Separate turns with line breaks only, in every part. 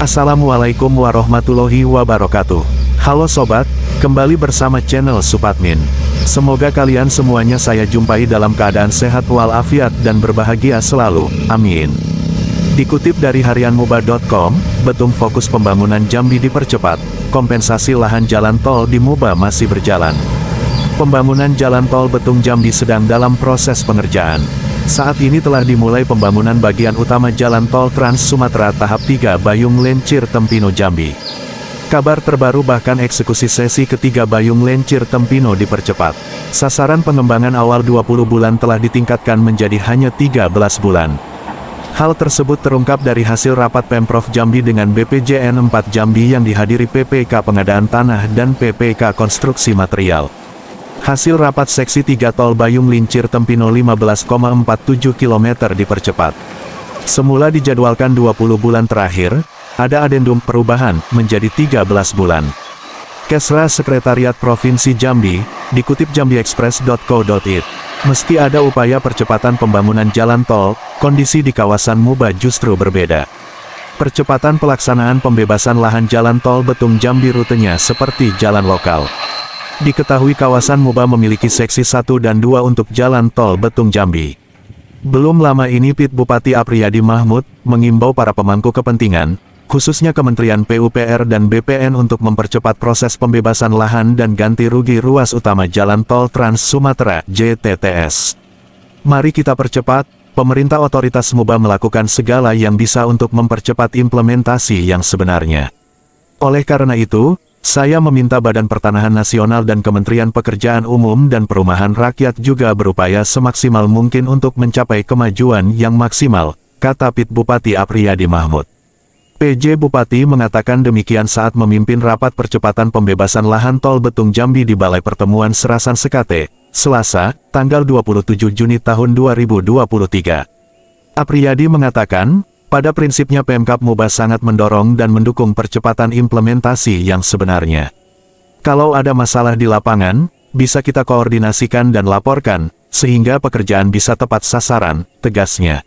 Assalamualaikum warahmatullahi wabarakatuh. Halo sobat, kembali bersama channel Supatmin. Semoga kalian semuanya saya jumpai dalam keadaan sehat walafiat dan berbahagia selalu. Amin. Dikutip dari harianmuba.com, Betum fokus pembangunan Jambi dipercepat, kompensasi lahan jalan tol di Muba masih berjalan. Pembangunan jalan tol Betung Jambi sedang dalam proses pengerjaan. Saat ini telah dimulai pembangunan bagian utama jalan tol Trans Sumatera tahap 3 Bayung Lencir Tempino Jambi. Kabar terbaru bahkan eksekusi sesi ketiga Bayung Lencir Tempino dipercepat. Sasaran pengembangan awal 20 bulan telah ditingkatkan menjadi hanya 13 bulan. Hal tersebut terungkap dari hasil rapat Pemprov Jambi dengan BPJN 4 Jambi yang dihadiri PPK Pengadaan Tanah dan PPK Konstruksi Material. Hasil rapat seksi 3 tol Bayung Lincir Tempino 15,47 km dipercepat. Semula dijadwalkan 20 bulan terakhir, ada adendum perubahan menjadi 13 bulan. Kesra Sekretariat Provinsi Jambi, dikutip jambiexpress.co.id. Meski ada upaya percepatan pembangunan jalan tol, kondisi di kawasan Muba justru berbeda. Percepatan pelaksanaan pembebasan lahan jalan tol Betung Jambi rutenya seperti jalan lokal. Diketahui kawasan Muba memiliki seksi 1 dan 2 untuk jalan tol Betung Jambi. Belum lama ini Pit Bupati Apriyadi Mahmud mengimbau para pemangku kepentingan, khususnya Kementerian PUPR dan BPN untuk mempercepat proses pembebasan lahan dan ganti rugi ruas utama jalan tol Trans Sumatera JTTS. Mari kita percepat, pemerintah otoritas Muba melakukan segala yang bisa untuk mempercepat implementasi yang sebenarnya. Oleh karena itu, saya meminta Badan Pertanahan Nasional dan Kementerian Pekerjaan Umum dan Perumahan Rakyat juga berupaya semaksimal mungkin untuk mencapai kemajuan yang maksimal, kata Pit Bupati Apriyadi Mahmud. PJ Bupati mengatakan demikian saat memimpin rapat percepatan pembebasan lahan tol Betung Jambi di Balai Pertemuan Serasan Sekate, Selasa, tanggal 27 Juni tahun 2023. Apriyadi mengatakan, pada prinsipnya Pemkap Muba sangat mendorong dan mendukung percepatan implementasi yang sebenarnya. Kalau ada masalah di lapangan, bisa kita koordinasikan dan laporkan, sehingga pekerjaan bisa tepat sasaran, tegasnya.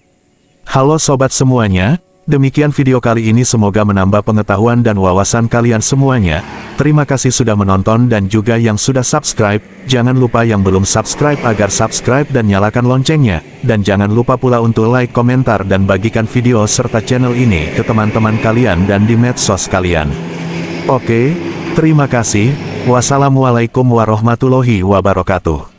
Halo sobat semuanya, Demikian video kali ini semoga menambah pengetahuan dan wawasan kalian semuanya. Terima kasih sudah menonton dan juga yang sudah subscribe. Jangan lupa yang belum subscribe agar subscribe dan nyalakan loncengnya. Dan jangan lupa pula untuk like, komentar, dan bagikan video serta channel ini ke teman-teman kalian dan di medsos kalian. Oke, terima kasih. Wassalamualaikum warahmatullahi wabarakatuh.